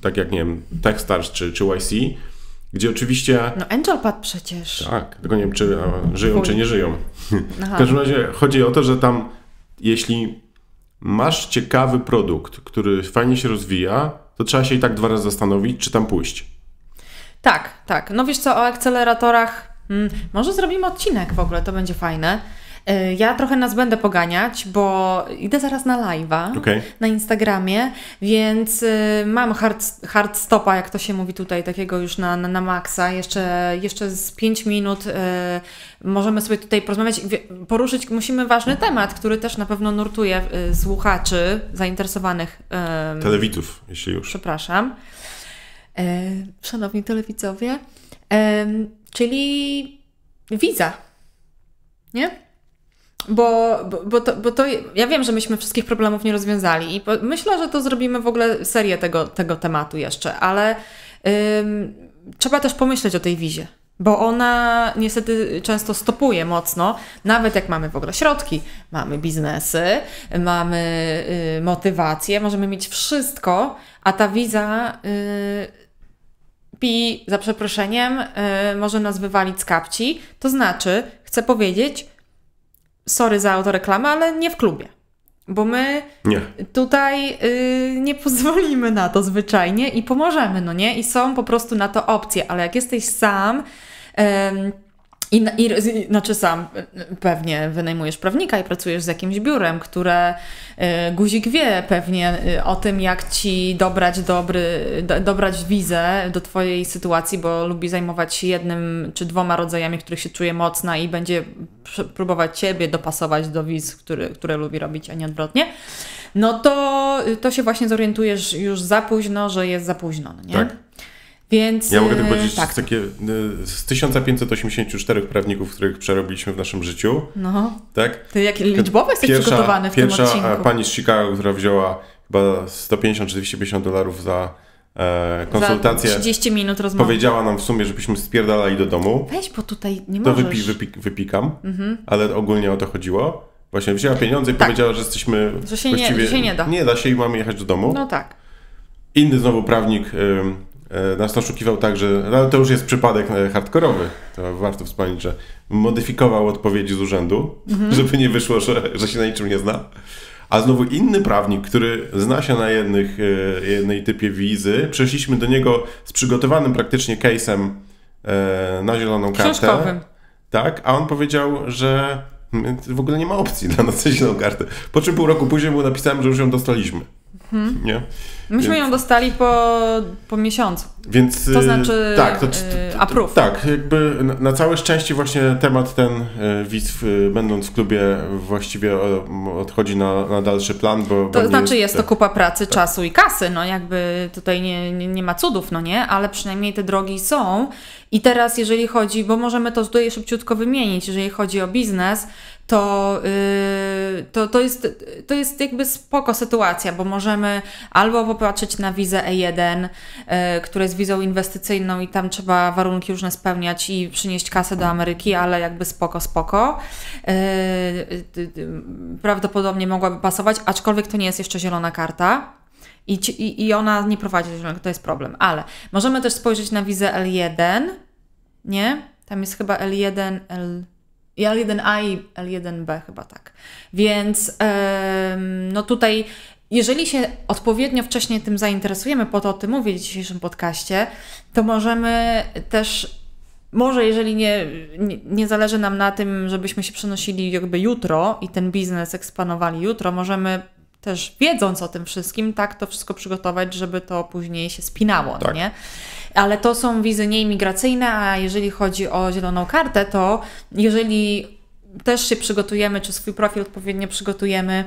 tak jak nie wiem, Techstars czy, czy YC, gdzie oczywiście. No, Angelpad przecież. Tak, tylko nie wiem, czy żyją, czy nie żyją. (laughs) Aha. W każdym razie chodzi o to, że tam, jeśli masz ciekawy produkt, który fajnie się rozwija, to trzeba się i tak dwa razy zastanowić, czy tam pójść. Tak, tak. No wiesz co, o akceleratorach. Hmm, może zrobimy odcinek w ogóle, to będzie fajne. E, ja trochę nas będę poganiać, bo idę zaraz na live'a okay. na Instagramie, więc y, mam hard, hard stopa, jak to się mówi tutaj, takiego już na, na, na maksa. Jeszcze, jeszcze z 5 minut y, możemy sobie tutaj porozmawiać, poruszyć musimy ważny temat, który też na pewno nurtuje y, słuchaczy zainteresowanych. Y, Telewitów, jeśli już. Przepraszam. E, szanowni telewidzowie, czyli widza. Nie? Bo, bo, bo, to, bo to, ja wiem, że myśmy wszystkich problemów nie rozwiązali i myślę, że to zrobimy w ogóle serię tego, tego tematu jeszcze, ale ym, trzeba też pomyśleć o tej wizie, bo ona niestety często stopuje mocno, nawet jak mamy w ogóle środki, mamy biznesy, mamy y, motywację, możemy mieć wszystko, a ta wiza. Y, pi, za przeproszeniem, y, może nas wywalić z kapci. To znaczy, chcę powiedzieć, sorry za autoreklamę, ale nie w klubie. Bo my nie. tutaj y, nie pozwolimy na to zwyczajnie i pomożemy, no nie? I są po prostu na to opcje, ale jak jesteś sam, y, i, i, znaczy sam y, y, pewnie wynajmujesz prawnika i pracujesz z jakimś biurem, które y, guzik wie pewnie o tym, jak ci dobrać, dobry, do, dobrać wizę do twojej sytuacji, bo lubi zajmować się jednym czy dwoma rodzajami, których się czuje mocna i będzie próbować ciebie dopasować do wiz, który, które lubi robić, a nie odwrotnie. No to, to się właśnie zorientujesz już za późno, że jest za późno. No nie? Tak. Więc, ja mogę tylko e, powiedzieć tak. E, z, takie, z 1584 prawników, których przerobiliśmy w naszym życiu. No. Tak? Ty jakie liczbowe jesteś pierwsza, przygotowany w pierwsza tym e, odcinku. Pierwsza pani z Chicago, która wzięła chyba 150 czy 250 dolarów za e, konsultację. Za 30 minut rozmowy. Powiedziała nam w sumie, żebyśmy spierdalali do domu. Weź, bo tutaj nie możesz. To wypi, wypi, wypikam, mhm. ale ogólnie o to chodziło. Właśnie wzięła pieniądze i tak. powiedziała, że jesteśmy że się właściwie... Nie, że się nie da. Nie da się i mamy jechać do domu. No tak. Inny znowu prawnik... Y, E, nas oszukiwał także, no ale to już jest przypadek e, hardkorowy, to warto wspomnieć, że modyfikował odpowiedzi z urzędu, mhm. (laughs) żeby nie wyszło, że, że się na niczym nie zna. A znowu inny prawnik, który zna się na jednych, e, jednej typie wizy, przeszliśmy do niego z przygotowanym praktycznie case'em na zieloną kartę. Tak, a on powiedział, że mm, w ogóle nie ma opcji (laughs) dla nas na zieloną kartę. Po czym pół roku później mu napisałem, że już ją dostaliśmy. Hmm. Nie? Myśmy Więc... ją dostali po, po miesiącu. Więc, to znaczy y, tak, to, y, to, to, approve. Tak, jakby na, na całe szczęście właśnie temat ten y, widz będąc w klubie właściwie odchodzi na, na dalszy plan, bo... To znaczy jest, jest to kupa pracy, tak. czasu i kasy, no jakby tutaj nie, nie, nie ma cudów, no nie? Ale przynajmniej te drogi są i teraz jeżeli chodzi, bo możemy to tutaj szybciutko wymienić, jeżeli chodzi o biznes, to, y, to, to, jest, to jest jakby spoko sytuacja, bo możemy albo popatrzeć na wizę E1, y, która jest wizą inwestycyjną i tam trzeba warunki różne spełniać i przynieść kasę do Ameryki, ale jakby spoko, spoko. Y, prawdopodobnie mogłaby pasować, aczkolwiek to nie jest jeszcze zielona karta. I, i, I ona nie prowadzi do to jest problem. Ale możemy też spojrzeć na wizę L1, nie? Tam jest chyba L1, L... I L1A i L1B chyba tak. Więc no tutaj jeżeli się odpowiednio wcześnie tym zainteresujemy, po to o tym mówię w dzisiejszym podcaście, to możemy też, może jeżeli nie, nie, nie, zależy nam na tym, żebyśmy się przenosili jakby jutro i ten biznes ekspanowali jutro, możemy też wiedząc o tym wszystkim, tak to wszystko przygotować, żeby to później się spinało, no tak. nie? ale to są wizy nieimigracyjne, a jeżeli chodzi o zieloną kartę, to jeżeli też się przygotujemy, czy swój profil odpowiednio przygotujemy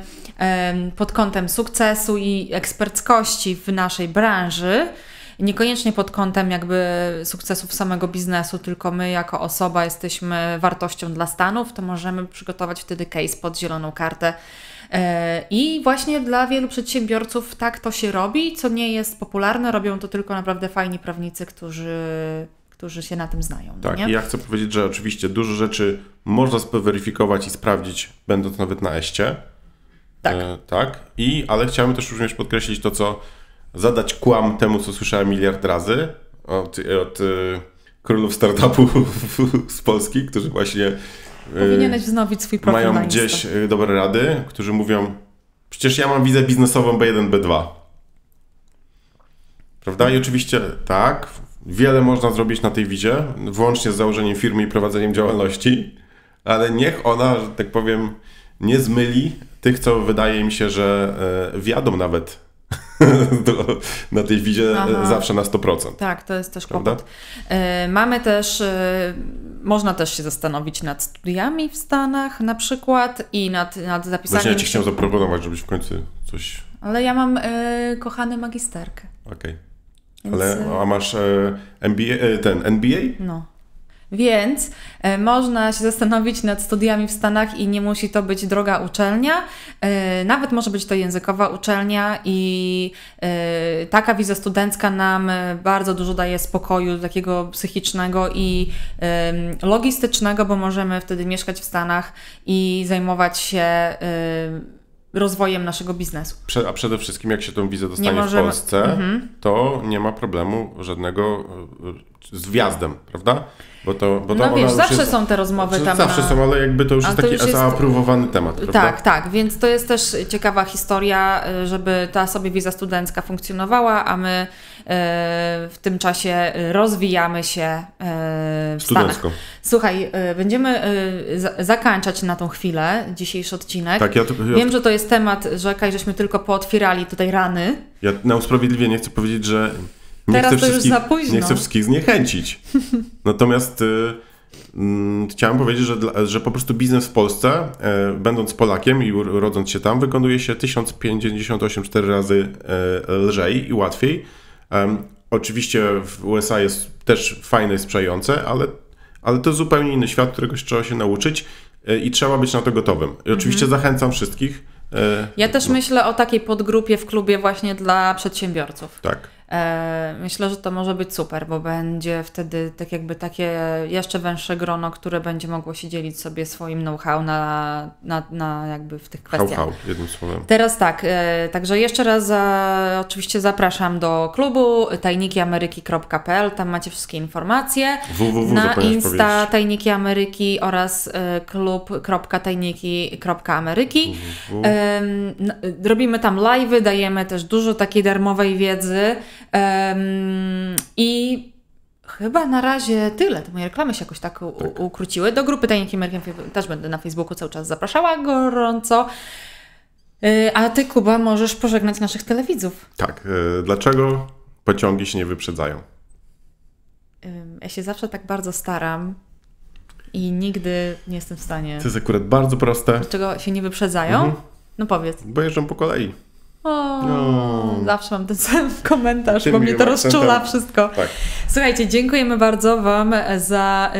pod kątem sukcesu i eksperckości w naszej branży, niekoniecznie pod kątem jakby sukcesów samego biznesu, tylko my jako osoba jesteśmy wartością dla Stanów, to możemy przygotować wtedy case pod zieloną kartę E, I właśnie dla wielu przedsiębiorców tak to się robi, co nie jest popularne, robią to tylko naprawdę fajni prawnicy, którzy którzy się na tym znają. No tak, I ja chcę powiedzieć, że oczywiście dużo rzeczy można weryfikować i sprawdzić, będąc nawet na eście. Tak. E, tak. I, ale chciałem też również podkreślić to, co zadać kłam temu, co słyszałem miliard razy od, od, od e, królów startupów (laughs) z Polski, którzy właśnie Powinieneś wznowić swój profil Mają gdzieś y, dobre rady, którzy mówią, przecież ja mam wizę biznesową B1, B2. Prawda? I oczywiście tak, wiele można zrobić na tej wizie, włącznie z założeniem firmy i prowadzeniem działalności, ale niech ona, że tak powiem, nie zmyli tych, co wydaje mi się, że e, wiadomo nawet (laughs) do, na tej wizie e, Aha. zawsze na 100%. Tak, to jest też kłopot. Y, mamy też, y, można też się zastanowić nad studiami w Stanach na przykład i nad, nad zapisami. Właśnie ja Ci chciałem zaproponować, żebyś w końcu coś... Ale ja mam y, kochany magisterkę. Okej. Okay. Więc... Ale a masz MBA, ten NBA? No. Więc e, można się zastanowić nad studiami w Stanach i nie musi to być droga uczelnia. E, nawet może być to językowa uczelnia i e, taka wiza studencka nam bardzo dużo daje spokoju takiego psychicznego i logistycznego, bo możemy wtedy mieszkać w Stanach i zajmować się rozwojem naszego biznesu. a przede wszystkim, jak się tą wizę dostanie możemy... w Polsce, mhm. to nie ma problemu żadnego z wjazdem, prawda? Bo to, bo to no wiesz, zawsze jest, są te rozmowy tam. Zawsze na... są, ale jakby to już jest to taki już temat. Prawda? Tak, tak, więc to jest też ciekawa historia, y, żeby ta sobie wiza studencka funkcjonowała, a my y, w tym czasie rozwijamy się y, w Studencko. Stanach. Słuchaj, będziemy zakończać na tą chwilę dzisiejszy odcinek. Tak, ja to, ja... Wiem, że to jest temat rzeka i żeśmy tylko pootwierali tutaj rany. Ja na usprawiedliwienie chcę powiedzieć, że nie Teraz to już za późno. Nie chcę wszystkich zniechęcić. (laughs) Natomiast y, mm, chciałem powiedzieć, że, dla, że po prostu biznes w Polsce, y, będąc Polakiem i rodząc się tam, wykonuje się 1058 4 razy y, lżej i łatwiej. oczywiście w USA jest też fajne i sprzyjające, ale, ale to zupełnie inny świat, którego trzeba się nauczyć e, i trzeba być na to gotowym. I mhm. oczywiście mhm. zachęcam wszystkich. Ja też no. myślę o takiej podgrupie w klubie właśnie dla przedsiębiorców. Tak. E, myślę, że to może być super, bo będzie wtedy tak jakby takie jeszcze węższe grono, które będzie mogło się dzielić sobie swoim know-how na, na, na jakby w tych kwestiach. How, how, jednym słowem. Teraz tak, e, także jeszcze raz za, oczywiście zapraszam do klubu tajnikiameryki.pl, tam macie wszystkie informacje. www. Na Insta powiedzieć. Tajniki Ameryki oraz e, klub.tajniki.ameryki. Robimy tam live, dajemy też dużo takiej darmowej wiedzy, Um, I chyba na razie tyle. Te moje reklamy się jakoś tak, tak. ukróciły. Do grupy Tajniki Merkiem też będę na Facebooku cały czas zapraszała gorąco. Y, a ty, Kuba, możesz pożegnać naszych telewidzów. Tak. Y, dlaczego pociągi się nie wyprzedzają? Ja się zawsze tak bardzo staram i nigdy nie jestem w stanie. To jest akurat bardzo proste. Dlaczego się nie wyprzedzają? Mhm. No powiedz. Bo jeżdżą po kolei. O, no. Zawsze mam ten (laughs) sam komentarz, Tym bo mnie to rozczula wszystko. Tak. Słuchajcie, dziękujemy bardzo Wam e, za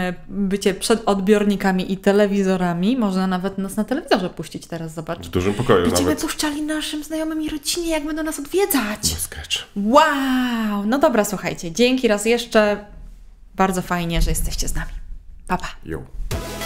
y, bycie przed odbiornikami i telewizorami. Można nawet nas na telewizorze puścić teraz, zobacz. W dużym pokoju Będziemy nawet. puszczali naszym znajomym i rodzinie, jak będą nas odwiedzać. Sketch. wow! No dobra, słuchajcie, dzięki raz jeszcze. Bardzo fajnie, że jesteście z nami. Pa, pa. Yo.